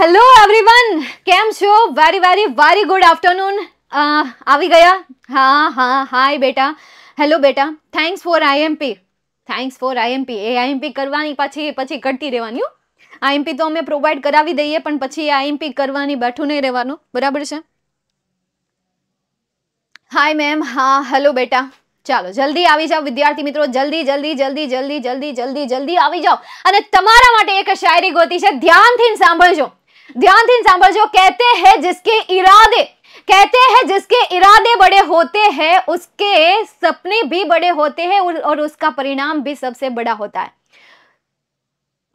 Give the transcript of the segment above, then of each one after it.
Hello everyone કેમ છો very very very good afternoon આવી ગયા હા હા હાય બેટા હેલો બેટા thanks for IMP thanks for IMP એ આઈએમપી કરવાની પાછી પછી કરતી રહેવાની આઈએમપી તો અમે પ્રોવાઈડ કરાવી દઈએ પણ પછી આઈએમપી કરવાની બેઠું નહીં રહેવાનું બરાબર છે હાય મેમ હા હેલો બેટા ચાલો જલ્દી આવી જાઓ વિદ્યાર્થી મિત્રો જલ્દી જલ્દી જલ્દી જલ્દી જલ્દી જલ્દી જલ્દી આવી જાઓ અને તમારા માટે એક શાયરી ગોતી છે ધ્યાનથી સાંભળજો ध्यान दिन जो कहते हैं जिसके इरादे कहते हैं जिसके इरादे बड़े होते हैं उसके सपने भी बड़े होते हैं और उसका परिणाम भी सबसे बड़ा होता है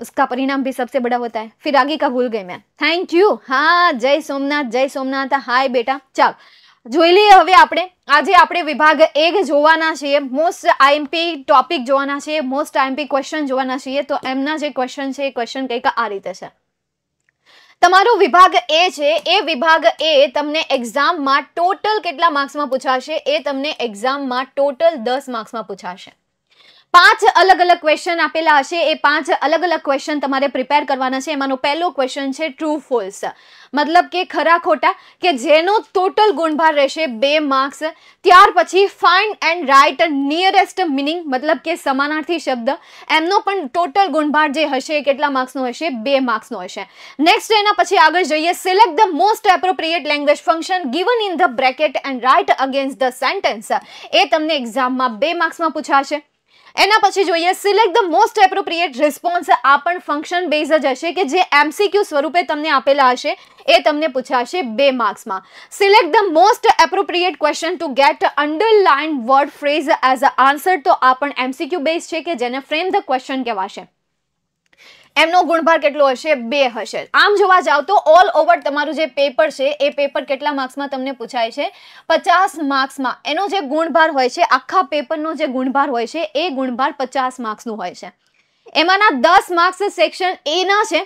उसका परिणाम भी सबसे बड़ा होता है फिर आगे का भूल गई मैं थैंक यू हाँ जय सोमनाथ जय सोमनाथ हाय बेटा चल जो લઈએ हम आप आज आप विभाग एक जो मोस्ट आईएमपी टॉपिक जो मोस्ट आईएमपी क्वेश्चन जो तो एम क्वेश्चन તો એમના आ रीते हैं તમારો વિભાગ એ છે એ વિભાગ એ તમને એક્ઝામમાં ટોટલ કેટલા માર્ક્સમાં પૂછાશે એ તમને એક્ઝામમાં ટોટલ દસ માર્ક્સમાં પૂછાશે પાંચ અલગ અલગ ક્વેશ્ચન આપેલા હશે એ પાંચ અલગ અલગ ક્વેશ્ચન તમારે પ્રિપેર કરવાના છે એમાંનો પહેલો ક્વેશ્ચન છે ટ્રુ ફોલ્સ મતલબ કે ખરા ખોટા કે જેનો ટોટલ ગુણભાર રહેશે બે માર્ક્સ ત્યાર પછી find and write nearest meaning મતલબ કે સમાનાર્થી શબ્દ એમનો પણ ટોટલ ગુણભાર જે હશે કેટલા માર્ક્સનો હશે બે માર્ક્સનો હશે નેક્સ્ટ એના પછી આગળ જઈએ select the most appropriate language function given in the bracket and write against the sentence એ તમને એક્ઝામમાં બે માર્ક્સમાં પૂછાશે એના પછી જોઈએ select the most appropriate response આ પણ ફંક્શન બેઝ જ હશે કે જે એમસીક્યુ સ્વરૂપે તમને આપેલા હશે એ તમને પૂછાશે બે માર્ક્સમાં select the most appropriate question to get underline word phrase as a answer તો આ પણ એમસીક્યુ બેઝ છે કે જેને ફ્રેમ ધ ક્વેશ્ચન કહેવાશે એમનો ગુણભાર કેટલો હશે બે હશે આમ જોવા જાવ તો ઓલ ઓવર તમારું જે પેપર છે એ પેપર કેટલા માર્ક્સમાં તમને પૂછાય છે પચાસ માર્ક્સમાં એનો જે ગુણભાર હોય છે આખા પેપરનો જે ગુણભાર હોય છે એ ગુણભાર પચાસ માર્ક્સનું હોય છે એમાંના દસ માર્ક્સ સેક્શન એના છે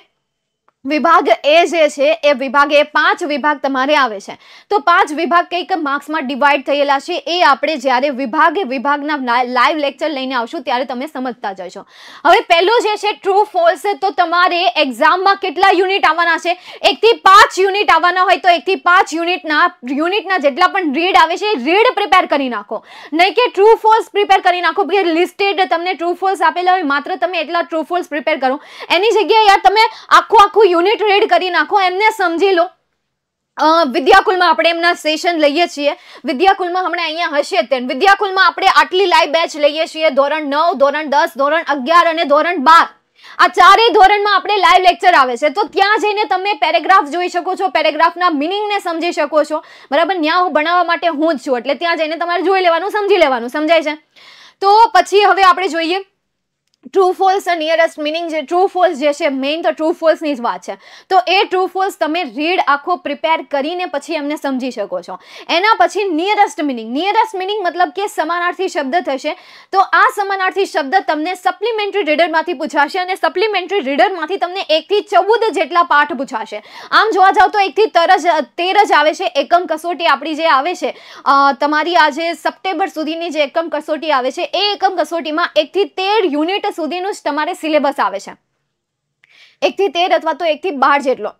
વિભાગ એ જે છે એ વિભાગ એ પાંચ વિભાગ તમારે આવે છે તો પાંચ વિભાગ કંઈક માર્ક્સમાં ડિવાઈડ થયેલા છે એ આપણે જ્યારે વિભાગે વિભાગના લાઈવ લેક્ચર લઈને આવશું ત્યારે તમે સમજતા જશો હવે પહેલું જે છે ટ્રુ ફોલ્સ તો તમારે એક્ઝામમાં કેટલા યુનિટ આવવાના છે એકથી પાંચ યુનિટ આવવાના હોય તો એકથી પાંચ યુનિટના યુનિટના જેટલા પણ રીડ આવે છે એ રીડ પ્રિપેર કરી નાખો નહીં કે ટ્રુ ફોલ્સ પ્રિપેર કરી નાખો કે લિસ્ટેડ તમને ટ્રુ ફોલ્સ આપેલા હોય માત્ર તમે એટલા ટ્રુ ફોલ્સ પ્રિપેર કરો એની જગ્યાએ યાર તમે આખું આખું યુનિટ રેડ કરી નાખો એમને સમજી લો વિદ્યાકુલમાં આપણે એમના સેશન લઈએ છીએ વિદ્યાકુલમાં હમણાં અહીંયા હશે તેમ વિદ્યાકુલમાં આપણે આટલી લાઈવ બેચ લઈએ છીએ ધોરણ નવ ધોરણ દસ ધોરણ અગિયાર અને ધોરણ બાર આ ચારેય ધોરણમાં આપણે લાઈવ લેક્ચર આવે છે તો ત્યાં જઈને તમે પેરેગ્રાફ જોઈ શકો છો પેરેગ્રાફના મિનિંગને સમજી શકો છો બરાબર ત્યાં હું ભણાવવા માટે હું જ છું એટલે ત્યાં જઈને તમારે જોઈ લેવાનું સમજી લેવાનું સમજાય છે તો પછી હવે આપણે જોઈએ ટ્રુ ફોલ્સ નિયરેસ્ટ મિનિંગ જે ટ્રુ ફોલ્સ જે છે મેઇન તો ટ્રુ ફોલ્સની જ વાત છે તો એ ટ્રુ ફોલ્સ તમે રીડ આખો પ્રિપેર કરીને પછી એમને સમજી શકો છો એના પછી નિયરેસ્ટ મિનિંગ નિયરેસ્ટ મિનિંગ મતલબ કે સમાનાર્થી શબ્દ થશે તો આ સમાનાર્થી શબ્દ તમને સપ્લિમેન્ટરી રીડરમાંથી પૂછાશે અને સપ્લિમેન્ટરી રીડરમાંથી તમને એકથી ચૌદ જેટલા પાઠ પૂછાશે આમ જોવા જાઓ તો એકથી તર જ તેર જ આવે છે એકમ કસોટી આપણી જે આવે છે તમારી આજે સપ્ટેમ્બર સુધીની જે એકમ કસોટી આવે છે એ એકમ કસોટીમાં એકથી તેર યુનિટ રીતે સુધીનું જ તમારે સિલેબસ આવે છે એકથી તેર અથવા તો એકથી બાર જેટલો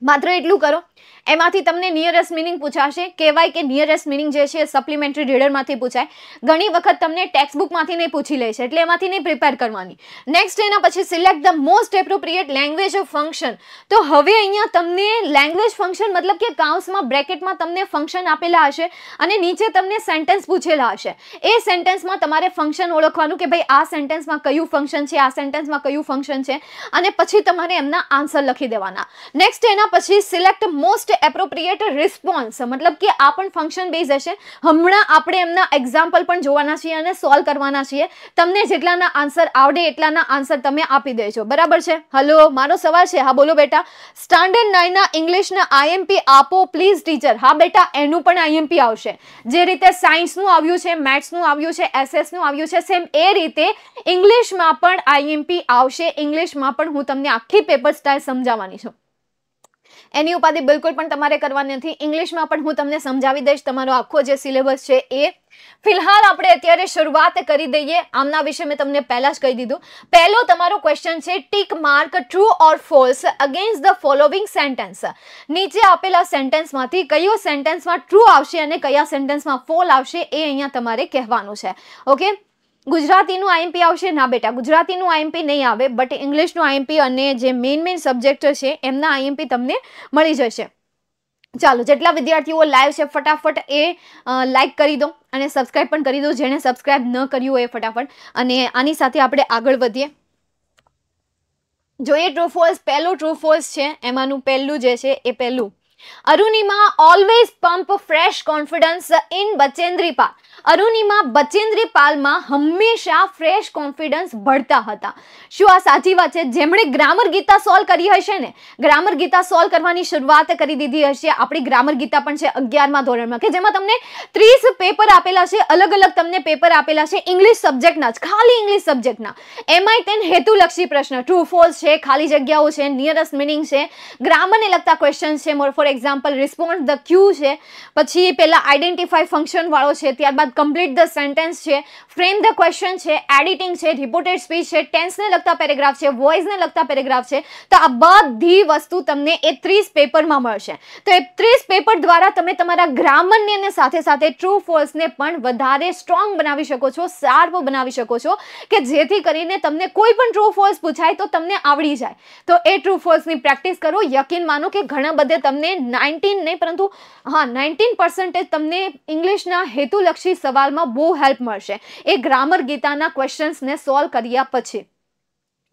માત્ર એટલું કરો એમાંથી તમને નિયરેસ્ટ મિનિંગ પૂછાશે કહેવાય કે નિયરેસ્ટ મિનિંગ જે છે સપ્લિમેન્ટરી રીડરમાંથી પૂછાય ઘણી વખત તમને ટેક્સ્ટબુકમાંથી નહીં પૂછી લે છે એટલે એમાંથી નહીં પ્રિપેર કરવાની નેક્સ્ટ એના પછી select the most appropriate language of function તો હવે અહીંયા તમને લેંગ્વેજ ફંક્શન મતલબ કે કાઉન્સમાં બ્રેકેટમાં તમને ફંક્શન આપેલા હશે અને નીચે તમને સેન્ટેન્સ પૂછેલા હશે એ સેન્ટેન્સમાં તમારે ફંક્શન ઓળખવાનું કે ભાઈ આ સેન્ટેન્સમાં કયું ફંક્શન છે આ સેન્ટેન્સમાં કયું ફંક્શન છે અને પછી તમારે એમના આન્સર લખી દેવાના નેક્સ્ટ એના પછી સિલેક્ટ મોસ્ટ છે એપ્રોપ્રિએટ રિસ્પોન્સ મતલબ કે આ પણ ફંક્શન બેઝ હશે હમણાં આપણે એમના એક્ઝામ્પલ પણ જોવાના છીએ અને સોલ્વ કરવાના છીએ તમને જેટલાના આન્સર આવડે એટલાના આન્સર તમે આપી દેજો બરાબર છે હલો મારો સવાલ છે હા બોલો બેટા સ્ટાન્ડર્ડ નાઇનના ઇંગ્લિશના આઈએમપી આપો પ્લીઝ ટીચર હા બેટા એનું પણ આઈએમપી આવશે જે રીતે સાયન્સનું આવ્યું છે મેથ્સનું આવ્યું છે એસએસનું આવ્યું છે સેમ એ રીતે ઇંગ્લિશમાં પણ આઈએમપી આવશે ઇંગ્લિશમાં પણ હું તમને આખી પેપર સ્ટાઇલ સમજાવવાની છું એની ઉપાધિ બિલકુલ પણ તમારે કરવાની નથી ઇંગ્લિશમાં પણ હું તમને સમજાવી દઈશ તમારો આખો જે સિલેબસ છે એ ફિલહાલ આપણે અત્યારે શરૂઆત કરી દઈએ આમના વિશે મેં તમને પહેલાં જ કહી દીધું પહેલો તમારો ક્વેશ્ચન છે tick mark true or false against the following sentence નીચે આપેલા સેન્ટેન્સમાંથી કયો સેન્ટેન્સમાં ટ્રુ આવશે અને કયા સેન્ટેન્સમાં ફોલ આવશે એ અહીંયા તમારે કહેવાનું છે ઓકે ગુજરાતીનું આઈએમપી આવશે ના બેટા ગુજરાતીનું આઈએમપી નહીં આવે બટ ઇંગ્લિશનું આઈએમપી અને જે મેઇન મેઇન સબ્જેક્ટ છે એમના આઈએમપી તમને મળી જશે ચાલો જેટલા વિદ્યાર્થીઓ લાઈવ છે ફટાફટ એ લાઈક કરી દો અને સબસ્ક્રાઈબ પણ કરી દો જેણે સબસ્ક્રાઈબ ન કર્યું હોય એ ફટાફટ અને આની સાથે આપણે આગળ વધીએ જોઈએ ટ્રુ ફોલ્સ પહેલું ટ્રુ છે એમાંનું પહેલું જે છે એ પહેલું Arunima always pump fresh confidence in Bachendri Pal Arunima Bachendri પાલમાં હંમેશા ફ્રેશ કોન્ફિડન્સ ભળતા હતા શું આ સાચી વાત છે જેમણે ગ્રામર ગીતા સોલ્વ કરી હશે ને ગ્રામર ગીતા સોલ્વ કરવાની શરૂઆત કરી દીધી હશે આપણી ગ્રામર ગીતા પણ છે અગિયારમાં ધોરણમાં કે જેમાં તમને ત્રીસ પેપર આપેલા છે અલગ અલગ તમને પેપર આપેલા છે ઇંગ્લિશ સબ્જેક્ટના જ ખાલી ઇંગ્લિશ સબ્જેક્ટના એમાંય તેન હેતુલક્ષી પ્રશ્ન ટ્રુ ફોલ્સ છે ખાલી જગ્યાઓ છે નિયરેસ્ટ મિનિંગ છે ગ્રામરને લગતા ક્વેશ્ચન છે for example response the Q છે પછી પહેલાં ફંક્શન વાળો છે ત્યારબાદ કમ્પ્લીટ ધ સેન્ટેન્સ છે ફ્રેમ ધ ક્વેશ્ચન છે એડિટિંગ છે રિપોર્ટેડ સ્પીચ છે ટેન્સને લગતા પેરેગ્રાફ છે વોઇસને લગતા પેરેગ્રાફ છે તો આ બધી વસ્તુ તમને એ ત્રીસ પેપરમાં મળશે તો એ ત્રીસ પેપર દ્વારા તમે તમારા ગ્રામરને અને સાથે સાથે ટ્રુ ફોલ્સને પણ વધારે સ્ટ્રોંગ બનાવી શકો છો શાર્પ બનાવી શકો છો કે જેથી કરીને તમને કોઈ પણ ટ્રુ ફોલ્સ પૂછાય તો તમને આવડી જાય તો એ ટ્રુ ફોલ્સની પ્રેક્ટિસ કરો યકીન માનો કે ઘણા બધે તમને નાઇન્ટીન નહીં પરંતુ હા નાઇન્ટીન પર્સન્ટેજ તમને ઇંગ્લિશના હેતુલક્ષી સવાલમાં બહુ હેલ્પ મળશે એ ગ્રામર ગીતાના ક્વેશ્ચન્સને સોલ્વ કર્યા પછી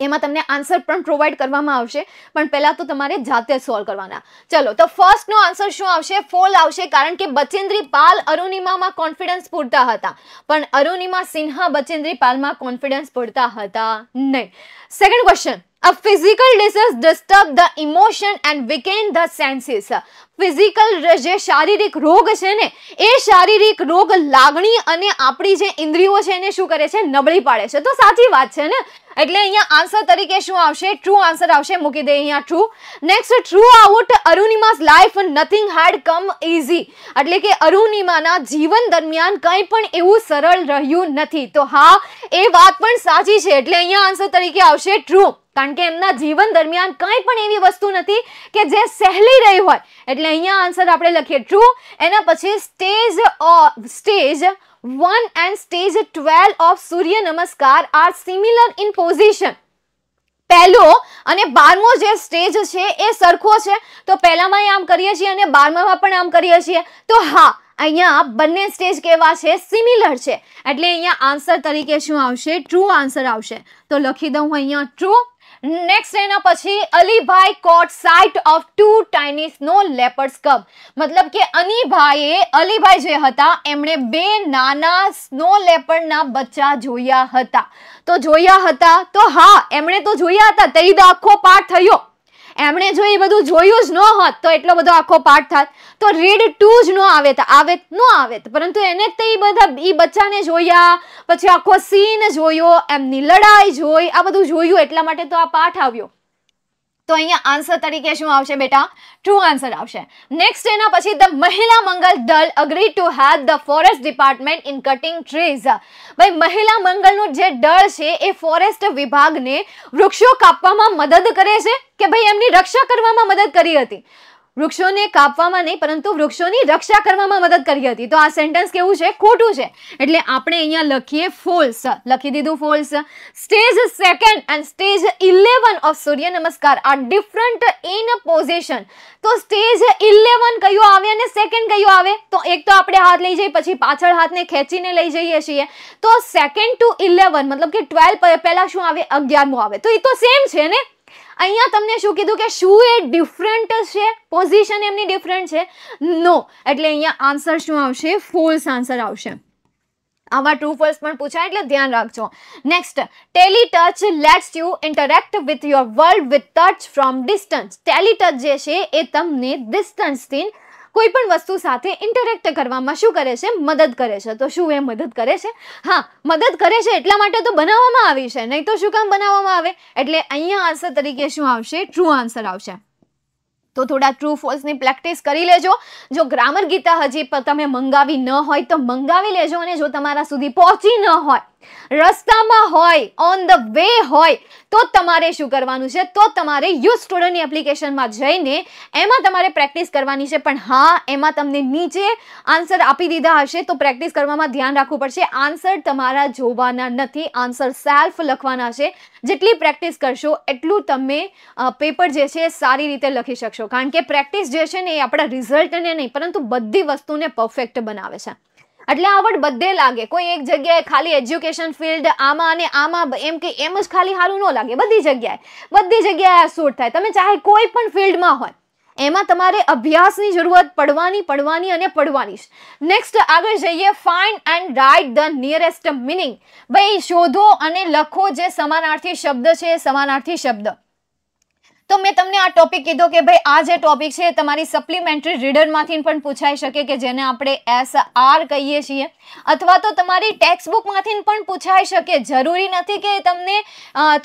એમાં તમને આન્સર પણ પ્રોવાઈડ કરવામાં આવશે પણ પહેલાં તો તમારે જાતે સોલ્વ કરવાના ચલો તો ફર્સ્ટનો આન્સર શું આવશે ફોલ આવશે કારણ કે બચેન્દ્રી પાલ અરુણિમામાં કોન્ફિડન્સ પૂરતા હતા પણ અરુણિમા સિન્હા બચેન્દ્રી પાલમાં કોન્ફિડન્સ પૂરતા હતા નહીં second question A physical disease disturb the emotion and weaken the senses. Physical જે શારીરિક રોગ છે ને એ શારીરિક રોગ લાગણી અને આપણી જે ઇન્દ્રિયો છે એને શું કરે છે નબળી પાડે છે તો સાચી વાત છે ને એટલે અહીંયા આન્સર તરીકે શું આવશે ટ્રુ આન્સર આવશે મૂકી દે અહીંયા true next true out Arunima's life nothing hard come easy એટલે કે અરુણિમાના જીવન દરમિયાન કંઈ પણ એવું સરળ રહ્યું નથી તો હા એ વાત પણ સાચી છે એટલે અહીંયા આન્સર તરીકે આવશે ટ્રુ કારણ કે એમના જીવન દરમિયાન કંઈ પણ એવી વસ્તુ નથી કે જે સહેલી રહી હોય એટલે અહીંયા આન્સર આપણે લખીએ ટ્રુ એના પછી stage stage one and stage twelve of Surya Namaskar are similar in position પહેલો અને બારમો જે સ્ટેજ છે એ સરખો છે તો પહેલામાં આમ કરીએ છીએ અને બારમામાં પણ આમ કરીએ છીએ તો હા અહીંયા બંને સ્ટેજ કેવા છે સિમિલર છે એટલે અહીંયા આન્સર તરીકે શું આવશે ટ્રુ આન્સર આવશે તો લખી દઉં અહીંયા ટ્રુ નેક્સ્ટ એના પછી Alibhai caught sight of two tiny snow leopards cubs મતલબ કે અનીભાઈએ અલીભાઈ જે હતા એમણે બે નાના સ્નો લેપર્ડના બચ્ચા જોયા હતા તો જોયા હતા તો હા એમણે તો જોયા હતા તે આખો પાઠ થયો એમણે જો એ બધું જોયું જ ન હોત તો એટલો બધો આખો પાઠ થાત તો રીડ ટુ જ ન આવેત આવેત ન આવેત પરંતુ એને તે એ બધા એ બચ્ચાને જોયા પછી આખો સીન જોયો એમની લડાઈ જોઈ આ બધું જોયું એટલા માટે તો આ પાઠ આવ્યો તો અહીંયા આન્સર તરીકે શું આવશે બેટા ટ્રુ આન્સર આવશે નેક્સ્ટ એના પછી the Mahila Mangal Dal agree to help the forest department in cutting trees ભાઈ મહિલા મંગલનું જે દળ છે એ ફોરેસ્ટ વિભાગને વૃક્ષો કાપવામાં મદદ કરે છે કે ભાઈ એમની રક્ષા કરવામાં મદદ કરી હતી વૃક્ષોને કાપવામાં નહીં પરંતુ વૃક્ષોની રક્ષા કરવામાં મદદ કરી હતી તો આ સેન્ટેન્સ કેવું છે ખોટું છે એટલે આપણે અહીંયા લખીએ ફોલ્સ લખી દીધું false stage second and stage eleven of Surya Namaskar are different in position તો સ્ટેજ ઇલેવન કયું આવે અને સેકન્ડ કયું આવે તો એક તો આપણે હાથ લઈ જઈએ પછી પાછળ હાથને ખેંચીને લઈ જઈએ છીએ તો સેકન્ડ ટુ ઇલેવન મતલબ કે ટ્વેલ્વ પહેલાં શું આવે અગિયારમું આવે તો એ તો સેમ છે ને અહીંયા તમને શું કીધું કે શું એ ડિફરન્ટ છે પોઝિશન એમની ડિફરન્ટ છે નો એટલે અહીંયા આન્સર શું આવશે ફોલ્સ આન્સર આવશે આવા ટ્રુ ફોલ્સ પણ પૂછાય એટલે ધ્યાન રાખજો next tele touch let's you interact with your world with touch from distance tele touch જે છે એ તમને ડિસ્ટન્સથી કોઈ પણ વસ્તુ સાથે ઇન્ટરેક્ટ કરવામાં શું કરે છે મદદ કરે છે તો શું એ મદદ કરે છે હા મદદ કરે છે એટલા માટે તો બનાવવામાં આવી છે નહીં તો શું કામ બનાવવામાં આવે એટલે અહીંયા આન્સર તરીકે શું આવશે ટ્રુ આન્સર આવશે તો થોડા ટ્રુ ફોલ્સની પ્રેક્ટિસ કરી લેજો જો ગ્રામર ગીતા હજી તમે મંગાવી ન હોય તો મંગાવી લેજો અને જો તમારા સુધી પહોંચી ન હોય રસ્તામાં હોય ઓન ધ વે હોય તો તમારે શું કરવાનું છે તો તમારે યુ સ્ટુડન્ટની એપ્લિકેશનમાં જઈને એમાં તમારે પ્રેક્ટિસ કરવાની છે પણ હા એમાં તમને નીચે આન્સર આપી દીધા હશે તો પ્રેક્ટિસ કરવામાં ધ્યાન રાખવું પડશે આન્સર તમારા જોવાના નથી આન્સર સેલ્ફ લખવાના છે જેટલી પ્રેક્ટિસ કરશો એટલું તમે પેપર જે છે સારી રીતે લખી શકશો કારણ કે પ્રેક્ટિસ જે છે ને એ આપણા રિઝલ્ટને નહીં પરંતુ બધી વસ્તુને પરફેક્ટ બનાવે છે એટલે આવડ બધે લાગે કોઈ એક જગ્યાએ ખાલી એજ્યુકેશન ફિલ્ડ આમાં અને આમાં એમ કે એમ જ ખાલી સારું ન લાગે બધી જગ્યાએ બધી જગ્યાએ આ સૂટ થાય તમે ચાહે કોઈ પણ ફિલ્ડમાં હોય એમાં તમારે અભ્યાસની જરૂરત પડવાની પડવાની અને પડવાની નેક્સ્ટ આગળ જઈએ find and write the nearest meaning ભાઈ શોધો અને લખો જે સમાનાર્થી શબ્દ છે સમાનાર્થી શબ્દ તો મેં તમને આ ટોપિક કીધો કે ભાઈ આ જે ટોપિક છે તમારી સપ્લિમેન્ટરી રીડરમાંથી પણ પૂછાઈ શકે કે જેને આપણે એસ આર કહીએ છીએ અથવા તો તમારી ટેક્સ્ટબુકમાંથી પણ પૂછાઈ શકે જરૂરી નથી કે તમને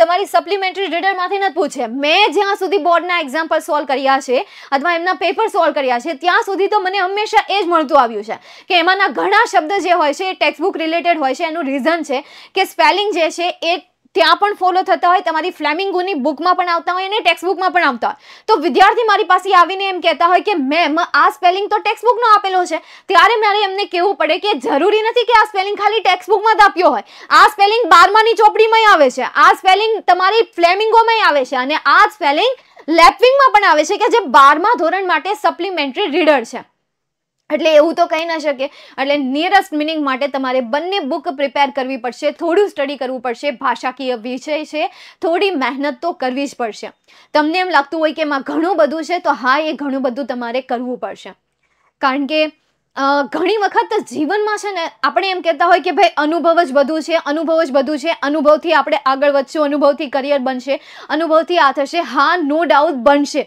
તમારી સપ્લિમેન્ટરી રીડરમાંથી નથી પૂછે મેં જ્યાં સુધી બોર્ડના એક્ઝામ્પલ સોલ્વ કર્યા છે અથવા એમના પેપર સોલ્વ કર્યા છે ત્યાં સુધી તો મને હંમેશા એ જ મળતું આવ્યું છે કે એમાંના ઘણા શબ્દ જે હોય છે એ ટેક્સ્ટબુક રિલેટેડ હોય છે એનું રીઝન છે કે સ્પેલિંગ જે છે એ ત્યાં પણ ફોલો થતા હોય તમારી ફ્લેમિંગોની બુકમાં પણ આવતા હોય અને ટેક્સ્ટબુકમાં પણ આવતા હોય તો વિદ્યાર્થી મારી પાસે આવીને એમ કહેતા હોય કે મેમ આ સ્પેલિંગ તો ટેક્સ્ટબુકનો આપેલો છે ત્યારે મારે એમને કહેવું પડે કે જરૂરી નથી કે આ સ્પેલિંગ ખાલી ટેક્સ્ટબુકમાં જ આપ્યો હોય આ સ્પેલિંગ બારમાની ચોપડીમાં આવે છે આ સ્પેલિંગ તમારી ફ્લેમિંગોમાં આવે છે અને આ સ્પેલિંગ લેપવિંગમાં પણ આવે છે કે જે બારમા ધોરણ માટે સપ્લિમેન્ટરી રીડર છે એટલે એવું તો કહી ન શકે એટલે નિયરેસ્ટ મિનિંગ માટે તમારે બંને બુક પ્રિપેર કરવી પડશે થોડું સ્ટડી કરવું પડશે ભાષાકીય વિષય છે થોડી મહેનત તો કરવી જ પડશે તમને એમ લાગતું હોય કે એમાં ઘણું બધું છે તો હા એ ઘણું બધું તમારે કરવું પડશે કારણ કે ઘણી વખત જીવનમાં છે ને આપણે એમ કહેતા હોય કે ભાઈ અનુભવ જ બધું છે અનુભવ જ બધું છે અનુભવથી આપણે આગળ વધશું અનુભવથી કરિયર બનશે અનુભવથી આ થશે હા નો ડાઉટ બનશે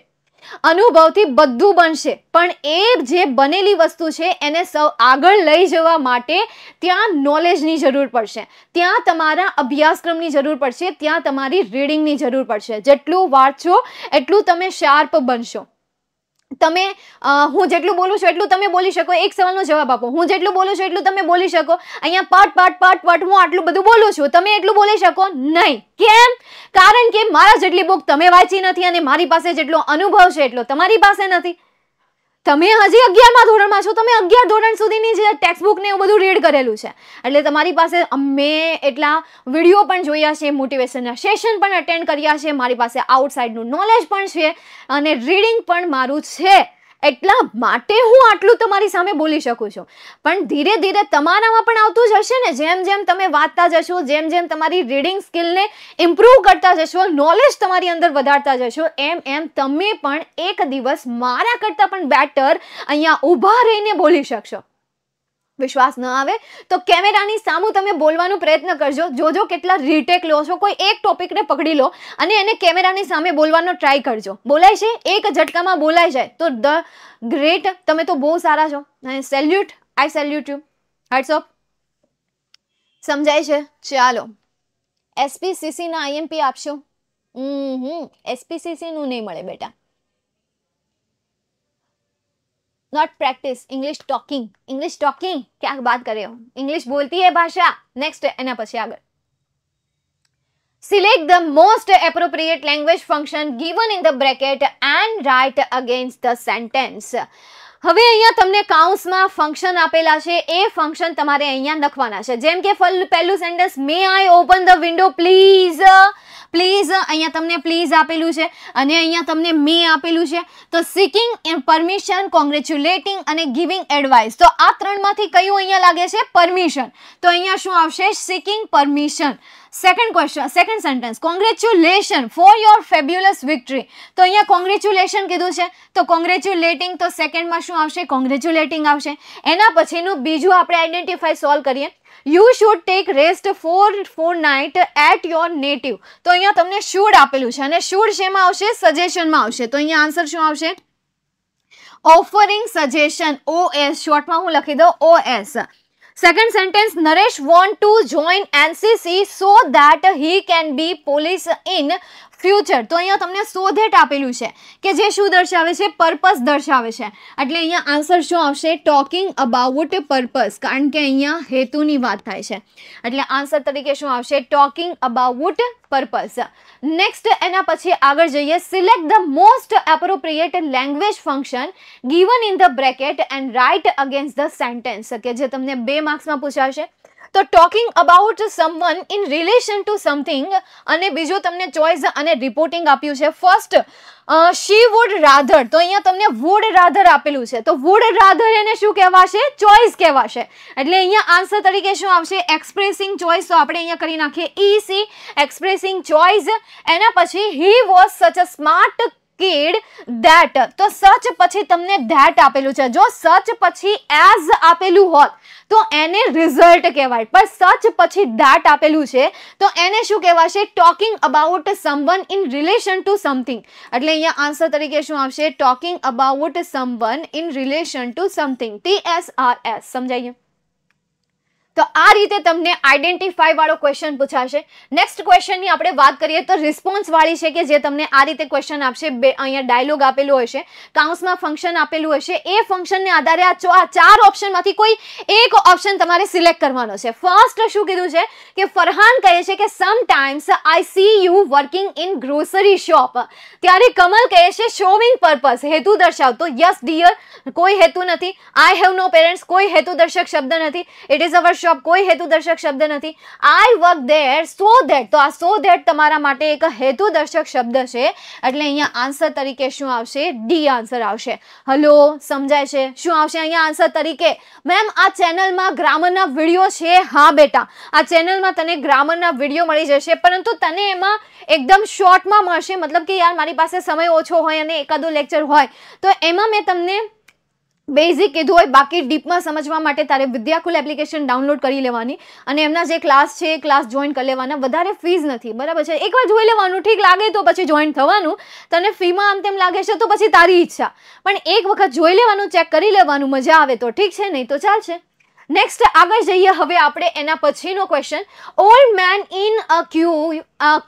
અનુભવથી બધું બનશે પણ એ જે બનેલી વસ્તુ છે એને સૌ આગળ લઈ જવા માટે ત્યાં નોલેજની જરૂર પડશે ત્યાં તમારા અભ્યાસક્રમની જરૂર પડશે ત્યાં તમારી રીડિંગની જરૂર પડશે જેટલું વાંચશો એટલું તમે શાર્પ બનશો તમે હું જેટલું બોલું છું એટલું તમે બોલી શકો એક સવાલનો જવાબ આપો હું જેટલું બોલું છું એટલું તમે બોલી શકો અહીંયા પટ પટ પટ પટ હું આટલું બધું બોલું છું તમે એટલું બોલી શકો નહીં કેમ કારણ કે મારા જેટલી બુક તમે વાંચી નથી અને મારી પાસે જેટલો અનુભવ છે એટલો તમારી પાસે નથી તમે હજી અગિયારમાં ધોરણમાં છો તમે અગિયાર ધોરણ સુધીની જે ટેક્સ્ટબુક ને એવું બધું રીડ કરેલું છે એટલે તમારી પાસે મેં એટલા વિડીયો પણ જોયા છે મોટિવેશનના સેશન પણ અટેન્ડ કર્યા છે મારી પાસે આઉટસાઇડનું નોલેજ પણ છે અને રીડિંગ પણ મારું છે એટલા માટે હું આટલું તમારી સામે બોલી શકું છું પણ ધીરે ધીરે તમારામાં પણ આવતું જ હશે ને જેમ જેમ તમે વાંચતા જશો જેમ જેમ તમારી રીડિંગ સ્કિલને ઇમ્પ્રૂવ કરતા જશો નોલેજ તમારી અંદર વધારતા જશો એમ એમ તમે પણ એક દિવસ મારા કરતાં પણ બેટર અહીંયા ઊભા રહીને બોલી શકશો વિશ્વાસ ન આવે તો કેમેરાની સામું તમે બોલવાનો પ્રયત્ન કરજો જોજો કેટલા રીટેક લો છો કોઈ એક ટોપિકને પકડી લો અને એને કેમેરાની સામે બોલવાનો ટ્રાય કરજો બોલાય છે એક ઝટકામાં બોલાય જાય તો ધ ગ્રેટ તમે તો બહુ સારા છો અને salute I salute you hats up સમજાય છે ચાલો એસપીસીસીના આઈએમપી આપશો હમ એસપીસીસીનું નહીં મળે બેટા not practice English talking English talking ક્યાં વાત કરે હું ઇંગ્લિશ બોલતી હે ભાષા નેક્સ્ટ એના પછી આગળ select the most appropriate language function given in the bracket and write against the sentence હવે અહીંયા તમને કાઉન્સમાં ફંક્શન આપેલા છે એ ફંક્શન તમારે અહીંયા લખવાના છે જેમ કે પહેલું sentence may I open the window please please અહીંયા તમને પ્લીઝ આપેલું છે અને અહીંયા તમને મે આપેલું છે તો સિકિંગ એન્ડ પરમિશન કોંગ્રેચ્યુલેટિંગ અને ગિવિંગ એડવાઇસ તો આ ત્રણમાંથી કયું અહીંયા લાગે છે પરમિશન તો અહીંયા શું આવશે seeking permission second question second sentence congratulation for your fabulous victory તો અહીંયા કોંગ્રેચ્યુલેશન કીધું છે તો કોંગ્રેચ્યુલેટિંગ તો સેકન્ડમાં શું આવશે કોંગ્રેચ્યુલેટિંગ આવશે એના પછીનું બીજું આપણે આઈડેન્ટિફાઈ સોલ્વ કરીએ you should take rest for for night at your native તો અહીંયા તમને શુડ આપેલું છે અને શુડ શેમાં આવશે સજેશનમાં આવશે તો અહીંયા આન્સર શું આવશે ઓફરિંગ સજેશન ઓ એસ શોર્ટમાં હું લખી દઉં O S Second sentence, Naresh want to join NCC so that he can be police in future તો અહીંયા તમને સોધેટ આપેલું છે કે જે શું દર્શાવે છે પર્પસ દર્શાવે છે એટલે અહીંયા આન્સર શું આવશે ટોકિંગ અબાઉટ પર્પસ કારણ કે અહીંયા હેતુની વાત થાય છે એટલે આન્સર તરીકે શું આવશે ટોકિંગ અબાઉટ પર્પસ નેક્સ્ટ એના પછી આગળ જઈએ select the most appropriate language function given in the bracket and write against the sentence કે જે તમને બે માર્ક્સમાં પૂછાશે તો talking about someone in relation to something અને બીજું તમને ચોઇસ અને રિપોર્ટિંગ આપ્યું છે ફર્સ્ટ શી વુડ રાધર તો અહીંયા તમને વુડ રાધર આપેલું છે તો વુડ રાધર એને શું કહેવાશે ચોઇસ કહેવાશે એટલે અહીંયા આન્સર તરીકે શું આવશે એક્સપ્રેસિંગ ચોઇસ તો આપણે અહીંયા કરી નાખીએ ઈ સી એક્સપ્રેસિંગ ચોઇસ એના પછી હી વોઝ સચ અ સ્માર્ટ કીડ ધેટ તો સચ પછી તમને ધેટ આપેલું છે જો સચ પછી એઝ આપેલું હોત તો એને રિઝલ્ટ કહેવાય પણ સચ પછી ધેટ આપેલું છે તો એને શું કહેવાશે talking about someone in relation to something એટલે અહીંયા આન્સર તરીકે શું આવશે talking about someone in relation to something T S R S સમજાઈએ તો આ રીતે તમને આઈડેન્ટિફાઈ વાળો ક્વેશ્ચન પૂછાશે નેક્સ્ટ ક્વેશ્ચનની આપણે વાત કરીએ તો રિસ્પોન્સ વાળી છે કે જે તમને આ રીતે ક્વેશ્ચન આપશે બે અહીંયા ડાયલોગ આપેલું હશે કાઉન્સમાં ફંક્શન આપેલું હશે એ ફંક્શનને આધારે આ ચાર ઓપ્શનમાંથી કોઈ એક ઓપ્શન તમારે સિલેક્ટ કરવાનો છે ફર્સ્ટ શું કીધું છે કે ફરહાન કહે છે કે sometimes I see you working in grocery shop ત્યારે કમલ કહે છે શોવિંગ પર્પઝ હેતુ દર્શાવતો યસ ડિયર કોઈ હેતુ નથી આઈ હેવ નો પેરેન્ટ્સ કોઈ હેતુ દર્શક શબ્દ નથી ઇટ ઇઝ અવર જોબ કોઈ હેતુદર્શક શબ્દ નથી I work there so that તો આ સો ધેટ તમારા માટે એક હેતુદર્શક શબ્દ છે એટલે અહીંયા આન્સર તરીકે શું આવશે ડી આન્સર આવશે હલો સમજાય છે શું આવશે અહીંયા આન્સર તરીકે મેમ આ ચેનલમાં ગ્રામરના વિડીયો છે હા બેટા આ ચેનલમાં તને ગ્રામરના વિડીયો મળી જશે પરંતુ તને એમાં એકદમ શોર્ટમાં મળશે મતલબ કે યાર મારી પાસે સમય ઓછો હોય અને એકાદો લેક્ચર હોય તો એમાં મેં તમને બેઝિક કીધું હોય બાકી ડીપમાં સમજવા માટે તારે વિદ્યાકુલ એપ્લિકેશન ડાઉનલોડ કરી લેવાની અને એમના જે ક્લાસ છે એ ક્લાસ જોઈન કરી લેવાના વધારે ફીઝ નથી બરાબર છે એકવાર જોઈ લેવાનું ઠીક લાગે તો પછી જોઈન થવાનું તને ફીમાં આમ તેમ લાગે છે તો પછી તારી ઈચ્છા પણ એક વખત જોઈ લેવાનું ચેક કરી લેવાનું મજા આવે તો ઠીક છે નહીં તો ચાલશે નેક્સ્ટ આગળ જઈએ હવે આપણે એના પછીનો question old man in a queue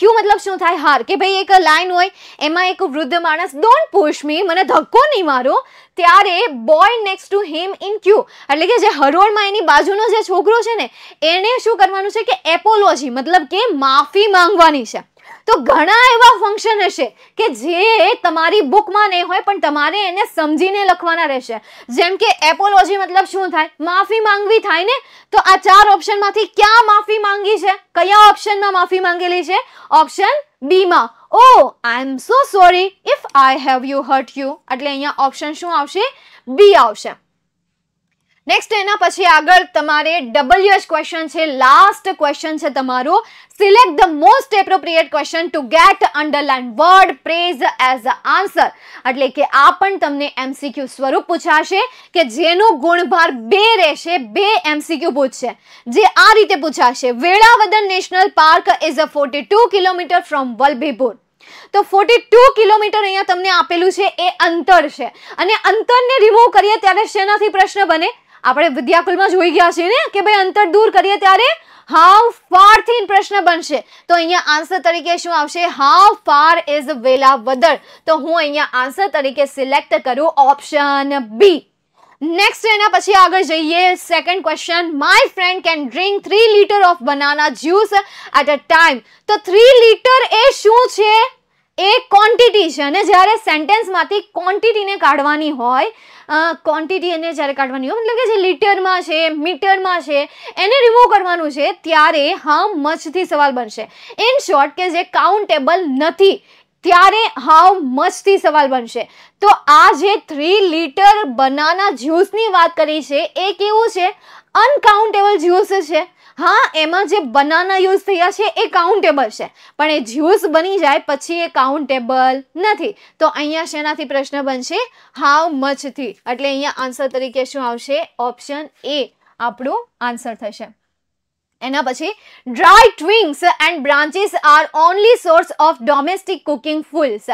queue મતલબ શું થાય હાર કે ભાઈ એક લાઈન હોય એમાં એક વૃદ્ધ માણસ ડોન્ટ પુશ મી મને ધક્કો નહીં મારો ત્યારે boy next to him in queue એટલે કે જે હરોળમાં એની બાજુનો જે છોકરો છે ને એણે શું કરવાનું છે કે એપોલોજી મતલબ કે માફી માંગવાની છે તો ઘણા એવા ફંક્શન હશે કે જે તમારી બુકમાં નહીં હોય પણ તમારે એને સમજીને લખવાના રહેશે જેમ કે એપોલોજી મતલબ શું થાય માફી માંગવી થાય ને તો આ ચાર ઓપ્શનમાંથી ક્યાં માફી માંગી છે કયા ઓપ્શનમાં માફી માંગેલી છે ઓપ્શન બીમાં oh I am so sorry if I have you hurt you એટલે અહીંયા ઓપ્શન શું આવશે બી આવશે નેક્સ્ટ એના પછી આગળ તમારે ડબલ યશ ક્વેશ્ચન છે લાસ્ટ ક્વેશ્ચન છે તમારું select the most appropriate question to get underline word phrase as a answer એટલે કે આ પણ તમને એમસીક્યુ સ્વરૂપ પૂછાશે કે જેનો ગુણભાર બે રહેશે બે એમસીક્યુ પૂછશે જે આ રીતે પૂછાશે Velavadar national park is a forty two kilometre from Vallabhipur તો ફોર્ટી ટુ કિલોમીટર અહીંયા તમને આપેલું છે એ અંતર છે અને અંતરને રિમૂવ કરીએ ત્યારે શેનાથી પ્રશ્ન બને આપણે વિદ્યાકુલમાં જોઈ ગયા છીએ ને કે ભાઈ અંતર દૂર કરીએ ત્યારે હાઉ ફાર થી પ્રશ્ન બનશે તો અહીંયા આન્સર તરીકે શું આવશે હાઉ ફાર ઇઝ વેલા વેલાવદર તો હું અહીંયા આન્સર તરીકે સિલેક્ટ કરું ઓપ્શન બી નેક્સ્ટ એના પછી આગળ જઈએ second question my friend can drink three litre of banana juice at a time તો થ્રી લીટર એ શું છે એ ક્વોન્ટિટી છે અને જ્યારે સેન્ટેન્સમાંથી ક્વોન્ટિટીને કાઢવાની હોય ક્વોન્ટિટી એને જ્યારે કાઢવાની હોય મતલબ કે જે લીટરમાં છે મીટરમાં છે એને રિમૂવ કરવાનું છે ત્યારે હાઉ મચથી સવાલ બનશે ઇન શોર્ટ કે જે કાઉન્ટેબલ નથી ત્યારે હાઉ મચથી સવાલ બનશે તો આ જે થ્રી લીટર બનાના જ્યુસની વાત કરી છે એ કેવું છે અનકાઉન્ટેબલ જ્યુસ છે હા એમાં જે બનાના યુઝ થયા છે એ કાઉન્ટેબલ છે પણ એ જ્યુસ બની જાય પછી એ કાઉન્ટેબલ નથી તો અહીંયા શેનાથી પ્રશ્ન બનશે હાઉ મચથી એટલે અહીંયા આન્સર તરીકે શું આવશે ઓપ્શન એ આપણો આન્સર થશે એના પછી dry twigs and branches are only source of domestic cooking fuels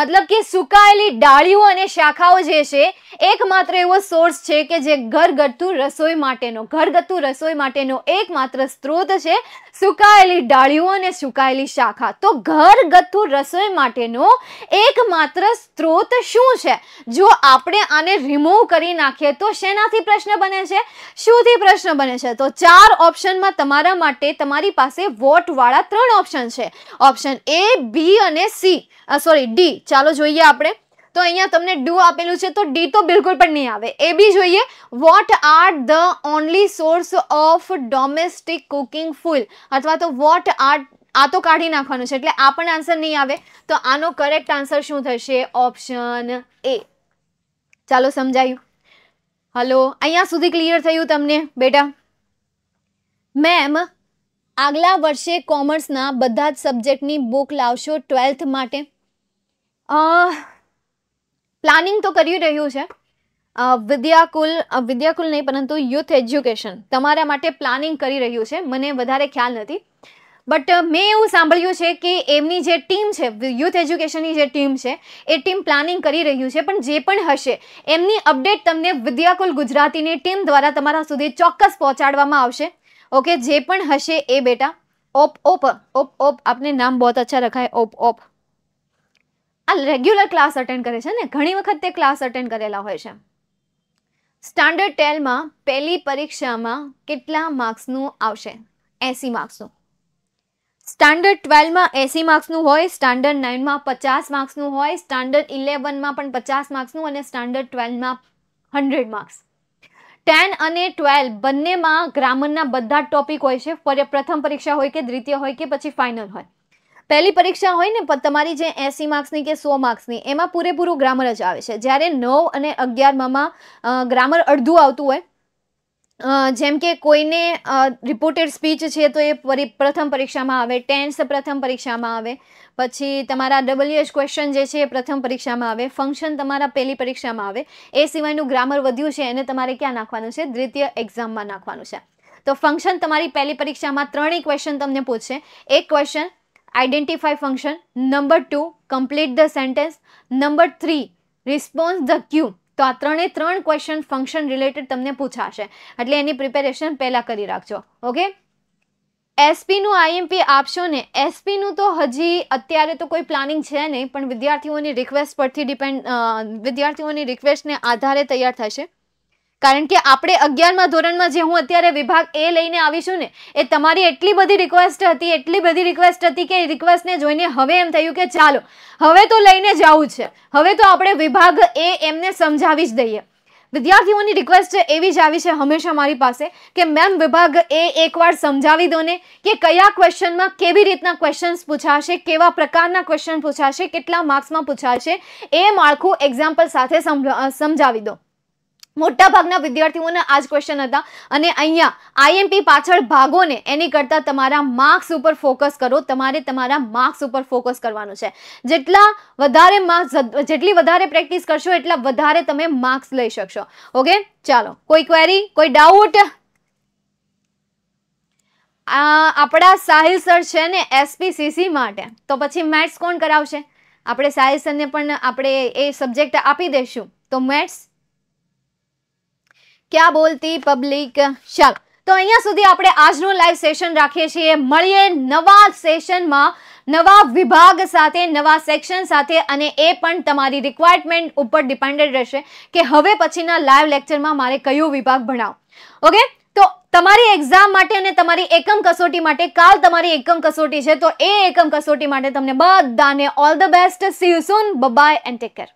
મતલબ કે સુકાયેલી ડાળીઓ અને શાખાઓ જે છે એકમાત્ર એવો સોર્સ છે કે જે ઘરગથ્થુ રસોઈ માટેનો ઘરગથ્થુ રસોઈ માટેનો એકમાત્ર સ્ત્રોત છે સુકાયેલી ડાળીઓ અને સુકાયેલી શાખા તો ઘરગથ્થુ રસોઈ માટેનો એકમાત્ર સ્ત્રોત શું છે જો આપણે આને રિમૂવ કરી નાખીએ તો શેનાથી પ્રશ્ન બને છે શુંથી પ્રશ્ન બને છે તો ચાર ઓપ્શનમાં તમારે તમારા માટે તમારી પાસે વોટવાળા ત્રણ ઓપ્શન છે ઓપ્શન એ બી અને સી સોરી ડી ચાલો જોઈએ આપણે તો અહીંયા તમને ડુ આપેલું છે તો ડી તો બિલકુલ પણ નહીં આવે એ બી જોઈએ what are the only source of domestic cooking fuel અથવા તો વોટ આર આ તો કાઢી નાખવાનું છે એટલે આ પણ આન્સર નહીં આવે તો આનો કરેક્ટ આન્સર શું થશે ઓપ્શન એ ચાલો સમજાયું હલો અહીંયા સુધી ક્લિયર થયું તમને બેટા મેમ આગલા વર્ષે કોમર્સના બધા જ સબ્જેક્ટની બુક લાવશો ટ્વેલ્થ માટે પ્લાનિંગ તો કરી રહ્યું છે વિદ્યાકુલ વિદ્યાકુલ નહીં પરંતુ યુથ એજ્યુકેશન તમારા માટે પ્લાનિંગ કરી રહ્યું છે મને વધારે ખ્યાલ નથી બટ મેં એવું સાંભળ્યું છે કે એમની જે ટીમ છે યુથ એજ્યુકેશનની જે ટીમ છે એ ટીમ પ્લાનિંગ કરી રહ્યું છે પણ જે પણ હશે એમની અપડેટ તમને વિદ્યાકુલ ગુજરાતીની ટીમ દ્વારા તમારા સુધી ચોક્કસ પહોંચાડવામાં આવશે ઓકે જે પણ હશે એ બેટા ઓપ ઓપ ઓપ ઓપ આપને નામ બહુ अच्छा रखा ઓપ ઓપ આ રેગ્યુલર ક્લાસ અટેન્ડ કરે છે ને ઘણી વખત તે ક્લાસ અટેન્ડ કરેલા હોય છે સ્ટાન્ડર્ડ ટેનમાં પહેલી પરીક્ષામાં કેટલા માર્ક્સનું આવશે એસી માર્ક્સનું સ્ટાન્ડર્ડ ટ્વેલ્વમાં એસી માર્ક્સનું હોય સ્ટાન્ડર્ડ નાઇનમાં પચાસ માર્ક્સનું હોય સ્ટાન્ડર્ડ ઇલેવનમાં પણ પચાસ માર્ક્સનું અને સ્ટાન્ડર્ડ ટ્વેલ્વમાં હંડ્રેડ માર્ક્સ ટેન અને ટ્વેલ્વ બંનેમાં ગ્રામરના બધા જ ટોપિક હોય છે પ્રથમ પરીક્ષા હોય કે દ્વિતીય હોય કે પછી ફાઇનલ હોય પહેલી પરીક્ષા હોય ને તમારી જે એસી માર્ક્સની કે સો માર્ક્સની એમાં પૂરેપૂરું ગ્રામર જ આવે છે જ્યારે નવ અને અગિયારમાં ગ્રામર અડધું આવતું હોય જેમ કે કોઈને રિપોર્ટેડ સ્પીચ છે તો એ પ્રથમ પરીક્ષામાં આવે ટેન્સ પ્રથમ પરીક્ષામાં આવે પછી તમારા ડબલ્યુએચ ક્વેશ્ચન જે છે એ પ્રથમ પરીક્ષામાં આવે ફંક્શન તમારા પહેલી પરીક્ષામાં આવે એ સિવાયનું ગ્રામર વધ્યું છે એને તમારે ક્યાં નાખવાનું છે દ્વિતીય એક્ઝામમાં નાખવાનું છે તો ફંક્શન તમારી પહેલી પરીક્ષામાં ત્રણેય ક્વેશ્ચન તમને પૂછશે એક question identify function number two complete the sentence number three response the cue તો આ ત્રણે ત્રણ ક્વેશ્ચન ફંક્શન રિલેટેડ તમને પૂછાશે એટલે એની પ્રિપેરેશન પહેલાં કરી રાખજો ઓકે એસપીનું આઈએમપી આપશો ને એસપીનું તો હજી અત્યારે તો કોઈ પ્લાનિંગ છે નહીં પણ વિદ્યાર્થીઓની રિક્વેસ્ટ પરથી ડિપેન્ડ વિદ્યાર્થીઓની રિક્વેસ્ટને આધારે તૈયાર થશે કારણ કે આપણે અગિયારમાં ધોરણમાં જે હું અત્યારે વિભાગ એ લઈને આવી છું ને એ તમારી એટલી બધી રિક્વેસ્ટ હતી એટલી બધી રિક્વેસ્ટ હતી કે રિક્વેસ્ટને જોઈને હવે એમ થયું કે ચાલો હવે તો લઈને જવું છે હવે તો આપણે વિભાગ એ એમને સમજાવી જ દઈએ વિદ્યાર્થીઓની રિક્વેસ્ટ એવી જ આવી છે હંમેશા મારી પાસે કે મેમ વિભાગ એ એકવાર સમજાવી દો ને કે કયા ક્વેશ્ચનમાં કેવી રીતના ક્વેશ્ચન્સ પૂછાશે કેવા પ્રકારના ક્વેશ્ચન પૂછાશે કેટલા માર્ક્સમાં પૂછાશે એ માળખું એક્ઝામ્પલ સાથે સમજાવી દો મોટા ભાગના વિદ્યાર્થીઓને આ જ ક્વેશ્ચન હતા અને અહીંયા આઈએમપી પાછળ ભાગોને એની કરતાં તમારા માર્ક્સ ઉપર ફોકસ કરો તમારે તમારા માર્ક્સ ઉપર ફોકસ કરવાનું છે જેટલા વધારે માર્ક્સ જેટલી વધારે પ્રેક્ટિસ કરશો એટલા વધારે તમે માર્ક્સ લઈ શકશો ઓકે ચાલો કોઈ ક્વેરી કોઈ ડાઉટ આપણા સાહિલ સર છે ને એસપીસીસી માટે તો પછી મેથ્સ કોણ કરાવશે આપણે સાહિલ સરને પણ આપણે એ સબ્જેક્ટ આપી દઈશું તો મેથ્સ ક્યાં બોલતી પબ્લિક ચાલો તો અહીંયા સુધી આપણે આજનું લાઈવ સેશન રાખીએ છીએ મળીએ નવા સેશનમાં નવા વિભાગ સાથે નવા સેક્શન સાથે અને એ પણ તમારી રિક્વાયરમેન્ટ ઉપર ડિપેન્ડેડ રહેશે કે હવે પછીના લાઈવ લેક્ચરમાં મારે કયો વિભાગ ભણાવ ઓકે તો તમારી એક્ઝામ માટે અને તમારી એકમ કસોટી માટે કાલ તમારી એકમ કસોટી છે તો એ એકમ કસોટી માટે તમને બધાને all the best see you soon bye and take care